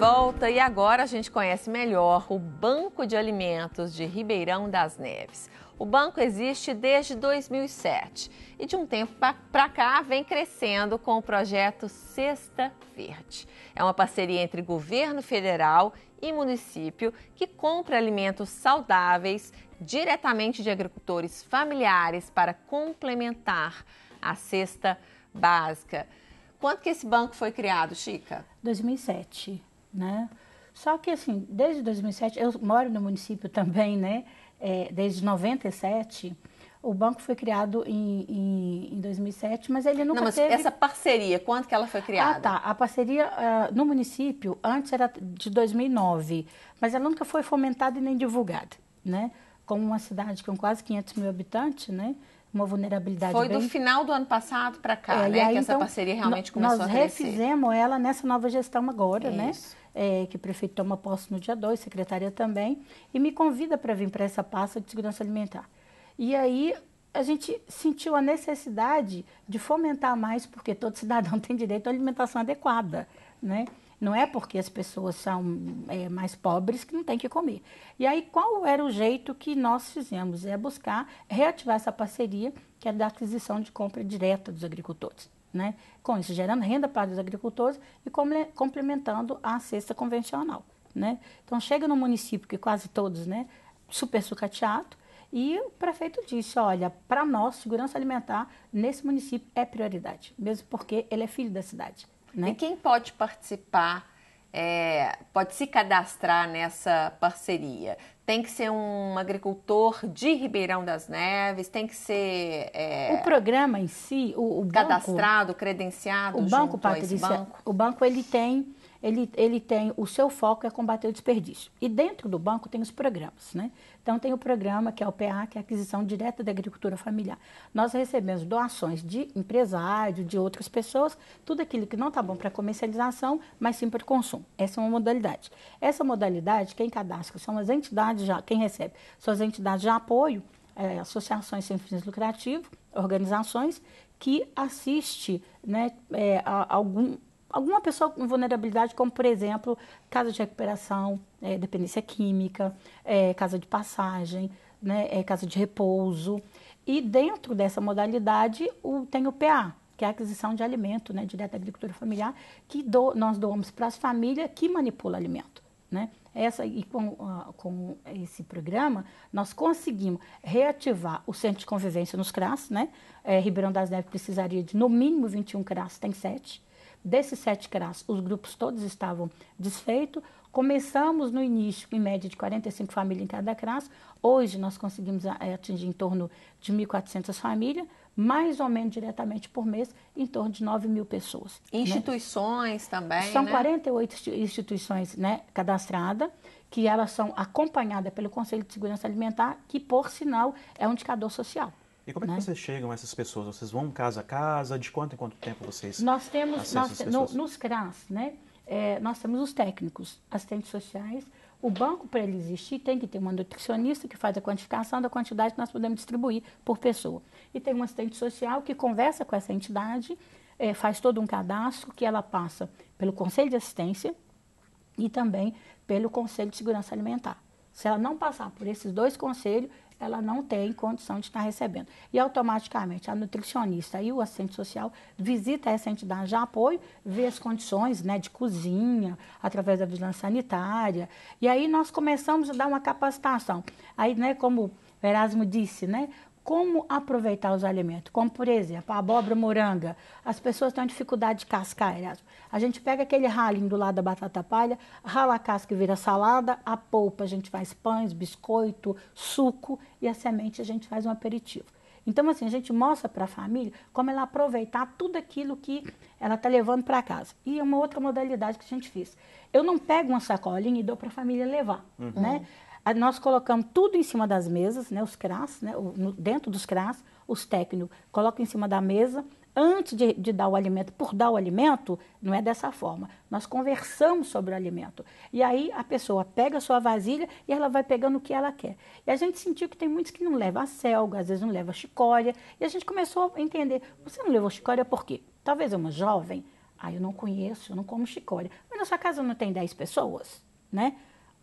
volta e agora a gente conhece melhor o Banco de Alimentos de Ribeirão das Neves. O banco existe desde 2007 e de um tempo para cá vem crescendo com o projeto Cesta Verde. É uma parceria entre governo federal e município que compra alimentos saudáveis diretamente de agricultores familiares para complementar a cesta básica. Quanto que esse banco foi criado, Chica? 2007 né? Só que assim, desde 2007, eu moro no município também, né? É, desde 97, o banco foi criado em, em, em 2007, mas ele nunca Não, mas teve... essa parceria, quando que ela foi ah, criada? Ah, tá. A parceria uh, no município, antes era de 2009, mas ela nunca foi fomentada e nem divulgada, né? Como uma cidade com quase 500 mil habitantes, né? Uma vulnerabilidade Foi bem... do final do ano passado para cá, é, né? Aí, que então, essa parceria realmente começou a crescer. Nós refizemos ela nessa nova gestão agora, né? Isso. né? é, que o prefeito toma posse no dia 2, secretaria também, e me convida para vir para essa pasta de segurança alimentar. E aí a gente sentiu a necessidade de fomentar mais, porque todo cidadão tem direito à alimentação adequada, né? Não é porque as pessoas são é, mais pobres que não tem que comer. E aí, qual era o jeito que nós fizemos? É buscar reativar essa parceria, que é da aquisição de compra direta dos agricultores. Né? Com isso, gerando renda para os agricultores e complementando a cesta convencional. Né? Então, chega no município, que quase todos, né, super sucateado, e o prefeito disse: olha, para nós, segurança alimentar nesse município é prioridade, mesmo porque ele é filho da cidade. Né? E quem pode participar? É, pode se cadastrar nessa parceria? tem que ser um agricultor de Ribeirão das Neves, tem que ser. É, o programa em si, o, o cadastrado, banco, credenciado. O banco, Patrícia, banco. o banco ele tem, ele, ele tem o seu foco é combater o desperdício. E dentro do banco tem os programas, né? Então tem o programa que é o PA, que é a aquisição direta da agricultura familiar. Nós recebemos doações de empresário, de outras pessoas, tudo aquilo que não está bom para comercialização, mas sim para o consumo. Essa é uma modalidade. Essa modalidade, quem cadastra são as entidades entidades, já, quem recebe? Suas entidades de apoio, é, associações sem fins lucrativos, organizações que assiste né, é, algum, alguma pessoa com vulnerabilidade, como por exemplo, casa de recuperação, é, dependência química, é, casa de passagem, né, é, casa de repouso. E dentro dessa modalidade o, tem o PA, que é a aquisição de alimento, né, direto à agricultura familiar, que do, nós doamos para as famílias que manipulam alimento. Né? Essa, e com, ah, com esse programa, nós conseguimos reativar o centro de convivência nos CRAS. Né? É, Ribeirão das Neves precisaria de no mínimo 21 CRAS, tem 7. Desses 7 CRAS, os grupos todos estavam desfeitos. Começamos no início, em média, de 45 famílias em cada CRAS. Hoje, nós conseguimos ah, atingir em torno de 1.400 famílias mais ou menos diretamente por mês, em torno de 9 mil pessoas. Né? Instituições né? também. São né? 48 instituições né, cadastradas, que elas são acompanhadas pelo Conselho de Segurança Alimentar, que, por sinal, é um indicador social. E como é que né? vocês chegam a essas pessoas? Vocês vão casa a casa? De quanto em quanto tempo vocês Nós temos, nós, no, nos CRAS, né, é, nós temos os técnicos, assistentes sociais, o banco, para ele existir, tem que ter uma nutricionista que faz a quantificação da quantidade que nós podemos distribuir por pessoa. E tem um assistente social que conversa com essa entidade, é, faz todo um cadastro que ela passa pelo Conselho de Assistência e também pelo Conselho de Segurança Alimentar. Se ela não passar por esses dois conselhos, ela não tem condição de estar recebendo. E automaticamente a nutricionista e o assistente social visita essa entidade de apoio, vê as condições né, de cozinha, através da vigilância sanitária. E aí nós começamos a dar uma capacitação. Aí, né, como Erasmo disse, né, como aproveitar os alimentos, como por exemplo, a abóbora moranga. As pessoas têm dificuldade de cascar, A gente pega aquele ralinho do lado da batata palha, rala a casca e vira salada, a polpa a gente faz pães, biscoito, suco e a semente a gente faz um aperitivo. Então, assim, a gente mostra para a família como ela aproveitar tudo aquilo que ela está levando para casa. E é uma outra modalidade que a gente fez. Eu não pego uma sacolinha e dou para a família levar, uhum. né? nós colocamos tudo em cima das mesas, né, os CRAS, né, dentro dos CRAS, os técnicos colocam em cima da mesa, antes de, de, dar o alimento, por dar o alimento, não é dessa forma. Nós conversamos sobre o alimento. E aí a pessoa pega a sua vasilha e ela vai pegando o que ela quer. E a gente sentiu que tem muitos que não levam a selga, às vezes não levam a chicória. E a gente começou a entender: você não levou chicória por quê? Talvez uma jovem. Ah, eu não conheço, eu não como chicória. Mas na sua casa não tem 10 pessoas, né?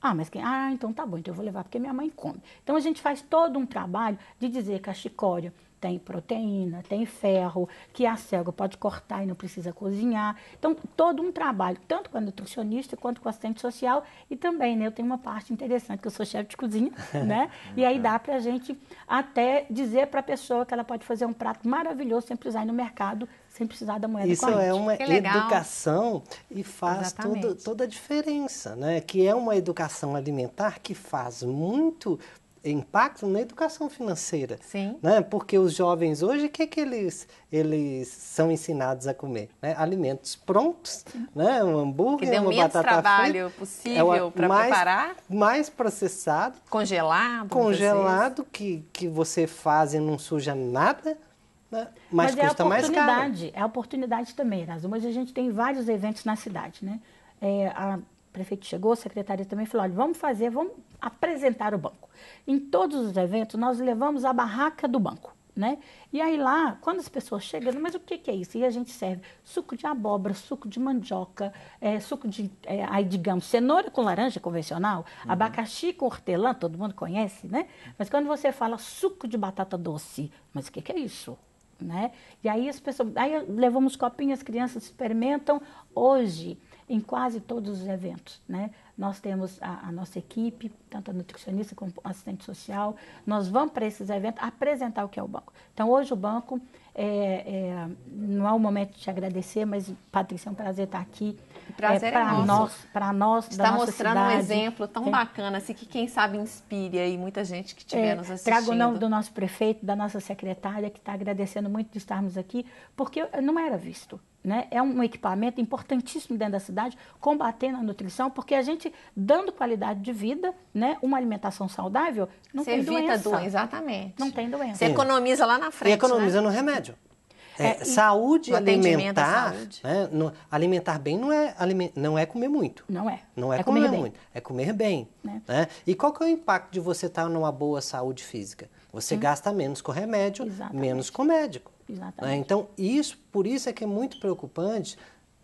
Ah, mas quem? Ah, então tá bom, então eu vou levar porque minha mãe come. Então a gente faz todo um trabalho de dizer que a chicória tem proteína, tem ferro, que a cego pode cortar e não precisa cozinhar. Então, todo um trabalho, tanto com a nutricionista quanto com a assistente social e também, né, eu tenho uma parte interessante que eu sou chefe de cozinha, né? e aí dá para a gente até dizer para a pessoa que ela pode fazer um prato maravilhoso sem precisar ir no mercado, sem precisar da moeda Isso corrente. é uma educação e faz toda a diferença, né? Que é uma educação alimentar que faz muito impacto na educação financeira. Sim. Né? Porque os jovens hoje, o que, é que eles, eles são ensinados a comer? Né? Alimentos prontos, né? um hambúrguer, que o uma batata trabalho possível é para preparar. Mais processado. Congelado. Congelado, que, que você faz e não suja nada. Né? Mas, Mas é custa é mais caro. É a oportunidade também, Erasmo. Hoje a gente tem vários eventos na cidade. Né? É, a prefeito chegou, a secretaria também falou: olha, vamos fazer, vamos apresentar o banco. Em todos os eventos, nós levamos a barraca do banco. Né? E aí lá, quando as pessoas chegam, mas o que, que é isso? E a gente serve suco de abóbora, suco de mandioca, é, suco de, é, aí digamos, cenoura com laranja convencional, uhum. abacaxi com hortelã, todo mundo conhece, né? Mas quando você fala suco de batata doce, mas o que, que é isso? Né? E aí as pessoas, aí levamos copinhas, as crianças experimentam. Hoje, em quase todos os eventos, né? nós temos a, a nossa equipe, tanto a nutricionista como o assistente social, nós vamos para esses eventos apresentar o que é o banco. Então, hoje o banco, é, é, não é o momento de te agradecer, mas, Patrícia, é um prazer estar aqui. O prazer é, é pra é nosso. Nós, pra nós, Está mostrando cidade. um exemplo tão é. bacana, assim, que quem sabe inspire aí muita gente que estiver é, nos assistindo. Trago o nome do nosso prefeito, da nossa secretária, que está agradecendo muito de estarmos aqui, porque não era visto. Né? É um equipamento importantíssimo dentro da cidade, combatendo a nutrição, porque a gente dando qualidade de vida, né? Uma alimentação saudável, não Você tem doença. doença. Exatamente. Não tem doença. Você economiza lá na frente. E economiza né? no remédio. É, é, saúde alimentar, saúde. Né, no, alimentar bem não é, não é comer muito. Não é. Não é, é comer, comer muito, é comer bem. Né? Né? E qual que é o impacto de você estar tá numa boa saúde física? Você hum. gasta menos com remédio, Exatamente. menos com médico. Né? Exatamente. Então, isso, por isso é que é muito preocupante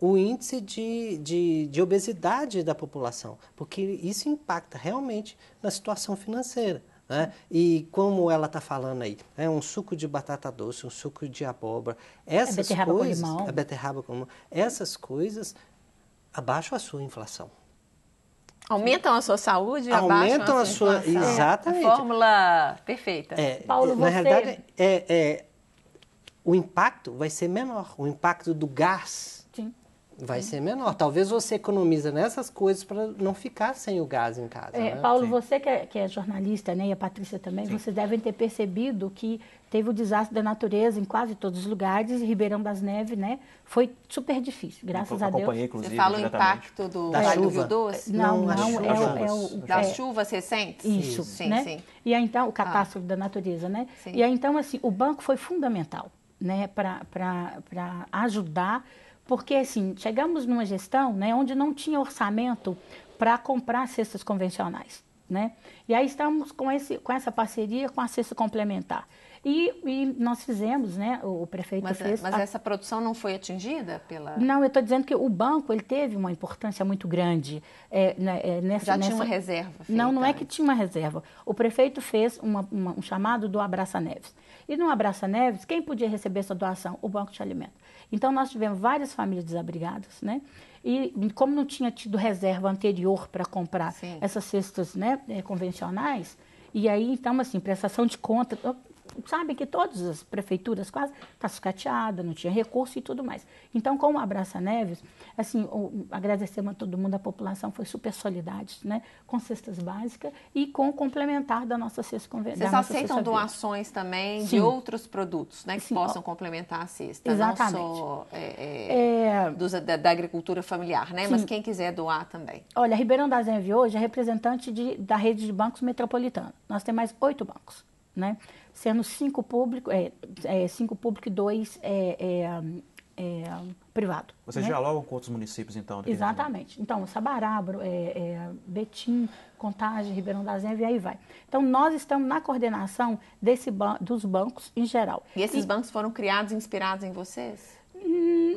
o índice de, de, de obesidade da população, porque isso impacta realmente na situação financeira. Né? E como ela está falando aí, né? um suco de batata doce, um suco de abóbora, essas é beterraba coisas, com limão. a é beterraba com limão, essas coisas abaixam a sua inflação. Aumentam a sua saúde, aumentam a sua, a sua exatamente. É a fórmula perfeita. É, Paulo, na você... realidade é, é, o impacto vai ser menor, o impacto do gás vai é. ser menor. Talvez você economiza nessas coisas para não ficar sem o gás em casa. É, né? Paulo, Sim. você que é, que é, jornalista, né, e a Patrícia também, Sim. vocês devem ter percebido que teve o desastre da natureza em quase todos os lugares. E Ribeirão das Neves, né, foi super difícil. Graças a Deus. Você fala o impacto do da Vale chuva. do Rio Doce? Não, não, não é, é, o, é, das chuvas recentes. Isso, sim, né? sim. E aí, então o ah. catástrofe ah. da natureza, né? Sim. E aí, então assim, o banco foi fundamental, né, para ajudar porque, assim, chegamos numa gestão né, onde não tinha orçamento para comprar cestas convencionais. Né? E aí estamos com, esse, com essa parceria com a cesta complementar. E, e, nós fizemos, né? O prefeito mas, é, fez. Mas a... essa produção não foi atingida pela. Não, eu estou dizendo que o banco ele teve uma importância muito grande é, né, é, nessa. Já tinha nessa... uma reserva. Feita. Não, não é que tinha uma reserva. O prefeito fez uma, uma, um chamado do Abraça Neves. E no Abraça Neves, quem podia receber essa doação? O Banco de Alimento. Então, nós tivemos várias famílias desabrigadas, né? E como não tinha tido reserva anterior para comprar Sim. essas cestas né, eh, convencionais, e aí, então, assim, prestação de conta, sabe que todas as prefeituras quase tá sucateada, não tinha recurso e tudo mais. Então, com o Abraça Neves, assim, agradecemos a todo mundo, a população foi super solidária, né, com cestas básicas e com o complementar da nossa cesta convencional. Vocês aceitam doações também Sim. de outros produtos, né, que Sim. possam complementar a cesta, Exatamente. não só é, é, é... Dos, da, da, agricultura familiar, né, Sim. mas quem quiser doar também. Olha, Ribeirão das neves hoje é representante de, da rede de bancos metropolitana. Nós temos mais oito bancos, né? sendo cinco público, é, é, cinco público e dois é, é, é privado. Vocês né? dialogam com outros municípios, então? Exatamente. Então, Sabarabro, é, Betim, Contagem, Ribeirão das Neves, e aí vai. Então, nós estamos na coordenação desse ban dos bancos em geral. E esses e... bancos foram criados inspirados em vocês?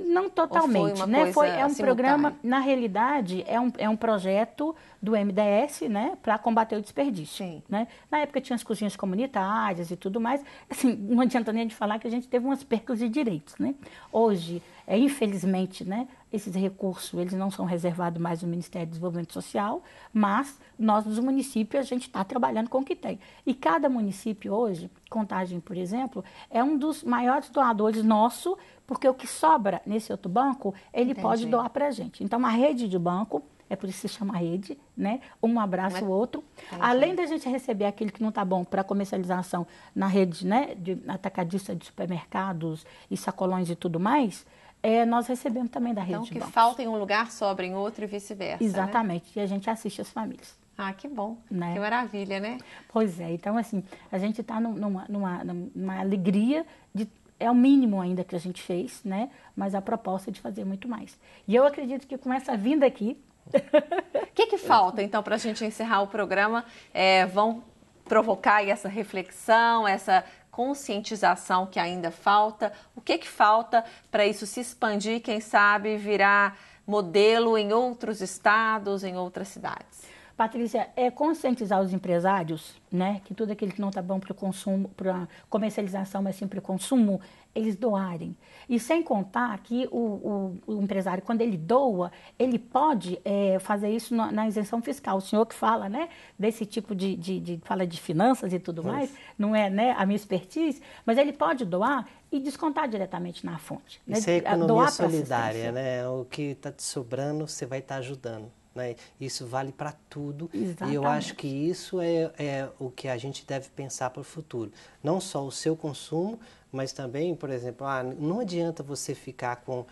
não totalmente, foi né? Foi, é um programa, na realidade, é um, é um projeto do MDS, né, para combater o desperdício. Sim. Né? Na época tinha as cozinhas comunitárias e tudo mais. Assim, não adianta nem de falar que a gente teve umas percas de direitos, né? Hoje é, infelizmente, né, esses recursos eles não são reservados mais ao Ministério do Desenvolvimento Social, mas nós dos municípios a gente está trabalhando com o que tem. E cada município hoje, Contagem, por exemplo, é um dos maiores doadores nosso, porque o que sobra nesse outro banco ele Entendi. pode doar para a gente. Então, a rede de banco é por isso que se chama rede, né? Um abraça o outro. Entendi. Além da gente receber aquilo que não está bom para comercialização na rede, né, de atacadista de supermercados e sacolões e tudo mais, é, nós recebemos também da então, rede então, de bancos. que falta em um lugar, sobra em outro e vice-versa. Né? Exatamente, né? e a gente assiste as famílias. Ah, que bom, né? que maravilha, né? Pois é, então assim, a gente está numa, numa, numa alegria de é o mínimo ainda que a gente fez, né? Mas a proposta é de fazer muito mais. E eu acredito que com essa vinda aqui. O que, que falta, então, para a gente encerrar o programa? É, vão provocar essa reflexão, essa conscientização que ainda falta? O que, que falta para isso se expandir, quem sabe virar modelo em outros estados, em outras cidades? Patrícia, é conscientizar os empresários, né, que tudo aquilo que não está bom para o consumo, para comercialização, mas sim para o consumo, eles doarem. E sem contar que o, o, o empresário, quando ele doa, ele pode é, fazer isso na, na, isenção fiscal. O senhor que fala, né, desse tipo de, de, de fala de finanças e tudo pois. mais, não é né, a minha expertise, mas ele pode doar e descontar diretamente na fonte. Né, é economia doar solidária, né? O que está te sobrando, você vai estar tá ajudando. Né? Isso vale para tudo Exatamente. e eu acho que isso é, é, o que a gente deve pensar para o futuro. Não só o seu consumo, mas também, por exemplo, ah, não adianta você ficar com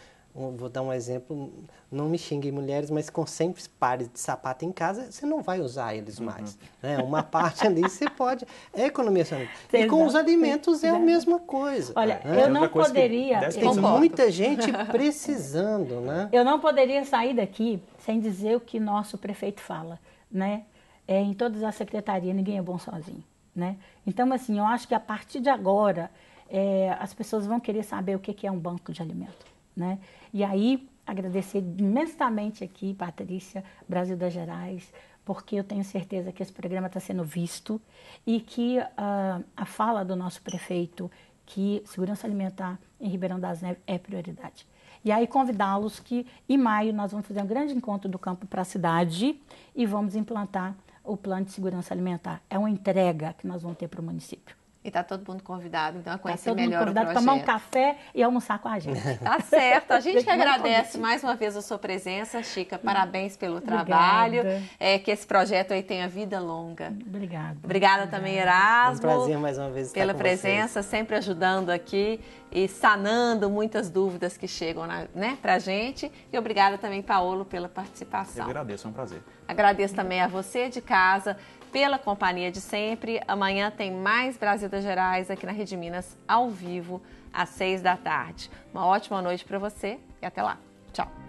vou dar um exemplo, não me xinguem mulheres, mas com sempre pares de sapato em casa, você não vai usar eles uhum. mais. Né? Uma parte ali você pode. É economia sonora. E com os alimentos é a mesma coisa. Olha, né? eu não poderia. Tem muita gente precisando, né? Eu não poderia sair daqui sem dizer o que nosso prefeito fala, né? É, em todas as secretarias, ninguém é bom sozinho, né? Então, assim, eu acho que a partir de agora é, as pessoas vão querer saber o que, que é um banco de alimento. Né? E aí, agradecer imensamente aqui, Patrícia, Brasil das Gerais, porque eu tenho certeza que esse programa está sendo visto e que uh, a fala do nosso prefeito que segurança alimentar em Ribeirão das Neves é prioridade. E aí convidá-los que em maio nós vamos fazer um grande encontro do campo para a cidade e vamos implantar o plano de segurança alimentar. É uma entrega que nós vamos ter para o município. E está todo mundo convidado, então, a tá conhecer tá todo melhor mundo convidado para tomar um café e almoçar com a gente. Tá certo. A gente que agradece mais uma vez a sua presença, Chica. Hum. Parabéns pelo trabalho. É, que esse projeto aí tenha vida longa. Obrigada. Obrigada também, Erasmo. É um prazer mais uma vez estar Pela presença, vocês. sempre ajudando aqui e sanando muitas dúvidas que chegam na, né, para a gente. E obrigada também, Paolo, pela participação. Eu agradeço, é um prazer. Agradeço também a você de casa pela companhia de sempre. Amanhã tem mais Brasil das Gerais aqui na Rede Minas, ao vivo, às seis da tarde. Uma ótima noite para você e até lá. Tchau.